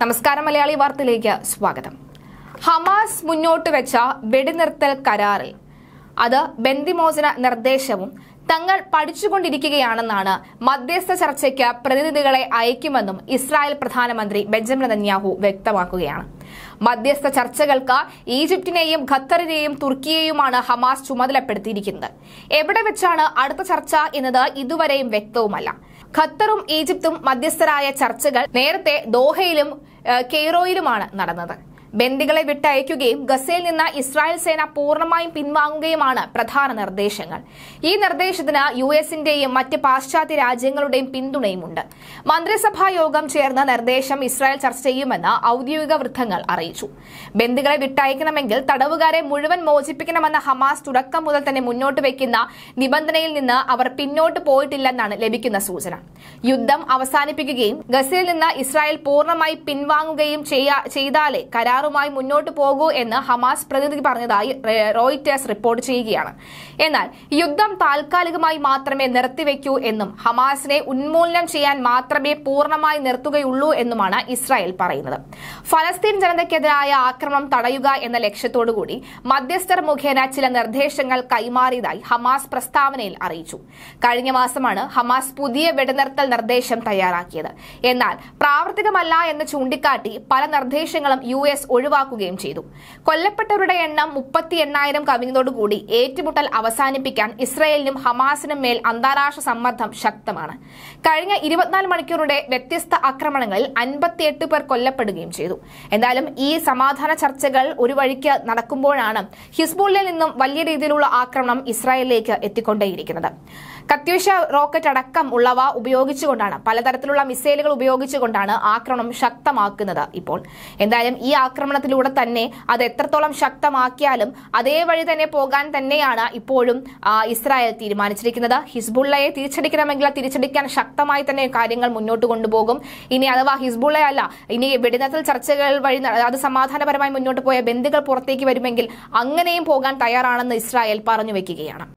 നമസ്കാരം മലയാളി വാർത്തയിലേക്ക് സ്വാഗതം ഹമാസ് മുന്നോട്ട് വെച്ച വെടിനിർത്തൽ കരാറിൽ അത് ബന്ദിമോചന നിർദ്ദേശവും തങ്ങൾ പഠിച്ചുകൊണ്ടിരിക്കുകയാണെന്നാണ് മധ്യസ്ഥ ചർച്ചയ്ക്ക് പ്രതിനിധികളെ അയക്കുമെന്നും ഇസ്രായേൽ പ്രധാനമന്ത്രി ബെഞ്ചമിൻ നെതന്യാഹു വ്യക്തമാക്കുകയാണ് മധ്യസ്ഥ ചർച്ചകൾക്ക് ഈജിപ്തിനെയും ഖത്തറിനെയും തുർക്കിയെയുമാണ് ഹമാസ് ചുമതലപ്പെടുത്തിയിരിക്കുന്നത് എവിടെ വെച്ചാണ് അടുത്ത ചർച്ച എന്നത് ഇതുവരെയും വ്യക്തവുമല്ല ഖത്തറും ഈജിപ്തും മധ്യസ്ഥരായ ചർച്ചകൾ നേരത്തെ ദോഹയിലും കെയ്റോയിലുമാണ് നടന്നത് ബന്ദികളെ വിട്ടയക്കുകയും ഗസയിൽ നിന്ന് ഇസ്രായേൽ സേന പൂർണ്ണമായും പിൻവാങ്ങുകയുമാണ് പ്രധാന നിർദ്ദേശങ്ങൾ ഈ നിർദ്ദേശത്തിന് യു എസിന്റെയും മറ്റ് പാശ്ചാത്യ രാജ്യങ്ങളുടെയും പിന്തുണയുമുണ്ട് മന്ത്രിസഭാ യോഗം ചേർന്ന നിർദ്ദേശം ഇസ്രായേൽ ചർച്ച ചെയ്യുമെന്ന് ഔദ്യോഗിക വൃത്തങ്ങൾ അറിയിച്ചു ബന്ദികളെ വിട്ടയക്കണമെങ്കിൽ തടവുകാരെ മുഴുവൻ മോചിപ്പിക്കണമെന്ന ഹമാസ് തുടക്കം മുതൽ തന്നെ മുന്നോട്ട് വയ്ക്കുന്ന നിബന്ധനയിൽ നിന്ന് അവർ പിന്നോട്ട് പോയിട്ടില്ലെന്നാണ് ലഭിക്കുന്ന സൂചന യുദ്ധം അവസാനിപ്പിക്കുകയും ഗസയിൽ നിന്ന് ഇസ്രായേൽ പൂർണ്ണമായി പിൻവാങ്ങുകയും ചെയ്താലേ കരാർ കരാറുമായി മുന്നോട്ട് പോകൂ എന്ന് ഹമാസ് പ്രതിനിധി പറഞ്ഞതായി റോയിറ്റേഴ്സ് റിപ്പോർട്ട് ചെയ്യുകയാണ് എന്നാൽ യുദ്ധം താൽക്കാലികമായി മാത്രമേ നിർത്തിവെക്കൂ എന്നും ഹമാസിനെ ഉന്മൂലനം ചെയ്യാൻ മാത്രമേ പൂർണ്ണമായി നിർത്തുകയുള്ളൂ എന്നുമാണ് ഇസ്രായേൽ പറയുന്നത് ഫലസ്തീൻ ജനതയ്ക്കെതിരായ ആക്രമണം തടയുക എന്ന ലക്ഷ്യത്തോടുകൂടി മധ്യസ്ഥർ മുഖേന ചില നിർദ്ദേശങ്ങൾ കൈമാറിയതായി ഹമാസ് പ്രസ്താവനയിൽ അറിയിച്ചു കഴിഞ്ഞ മാസമാണ് ഹമാസ് പുതിയ വെടിനിർത്തൽ നിർദ്ദേശം തയ്യാറാക്കിയത് എന്നാൽ പ്രാവർത്തികമല്ല എന്ന് ചൂണ്ടിക്കാട്ടി പല നിർദ്ദേശങ്ങളും യു എസ് ഒഴിവാക്കുകയും ചെയ്തു കൊല്ലപ്പെട്ടവരുടെ എണ്ണം മുപ്പത്തി എണ്ണായിരം കവിഞ്ഞതോടുകൂടി ഏറ്റുമുട്ടൽ അവസാനിപ്പിക്കാൻ ഇസ്രയേലിനും ഹമാസിനും മേൽ അന്താരാഷ്ട്ര സമ്മർദ്ദം ശക്തമാണ് കഴിഞ്ഞ ഇരുപത്തിനാല് മണിക്കൂറുടെ വ്യത്യസ്ത ആക്രമണങ്ങളിൽ അൻപത്തിയെട്ട് പേർ കൊല്ലപ്പെടുകയും ചെയ്തു എന്തായാലും ഈ സമാധാന ചർച്ചകൾ ഒരു വഴിക്ക് നടക്കുമ്പോഴാണ് ഹിസ്ബുള്ളിൽ നിന്നും വലിയ രീതിയിലുള്ള ആക്രമണം ഇസ്രായേലിലേക്ക് എത്തിക്കൊണ്ടേയിരിക്കുന്നത് കത്യൂഷ റോക്കറ്റ് അടക്കം ഉള്ളവ ഉപയോഗിച്ചുകൊണ്ടാണ് പലതരത്തിലുള്ള മിസൈലുകൾ ഉപയോഗിച്ചുകൊണ്ടാണ് ആക്രമണം ശക്തമാക്കുന്നത് ഇപ്പോൾ എന്തായാലും ഈ ആക്രമണം ആക്രമണത്തിലൂടെ തന്നെ അത് എത്രത്തോളം ശക്തമാക്കിയാലും അതേ വഴി തന്നെ പോകാൻ തന്നെയാണ് ഇപ്പോഴും ഇസ്രായേൽ തീരുമാനിച്ചിരിക്കുന്നത് ഹിസ്ബുള്ളയെ തിരിച്ചടിക്കണമെങ്കിൽ തിരിച്ചടിക്കാൻ ശക്തമായി തന്നെ കാര്യങ്ങൾ മുന്നോട്ട് കൊണ്ടുപോകും ഇനി അഥവാ ഹിസ്ബുള്ള അല്ല ഇനി വെടിനിർത്തൽ ചർച്ചകൾ വഴി അത് സമാധാനപരമായി മുന്നോട്ട് പോയ ബന്ധുക്കൾ പുറത്തേക്ക് വരുമെങ്കിൽ അങ്ങനെയും പോകാൻ തയ്യാറാണെന്ന് ഇസ്രായേൽ പറഞ്ഞു വെക്കുകയാണ്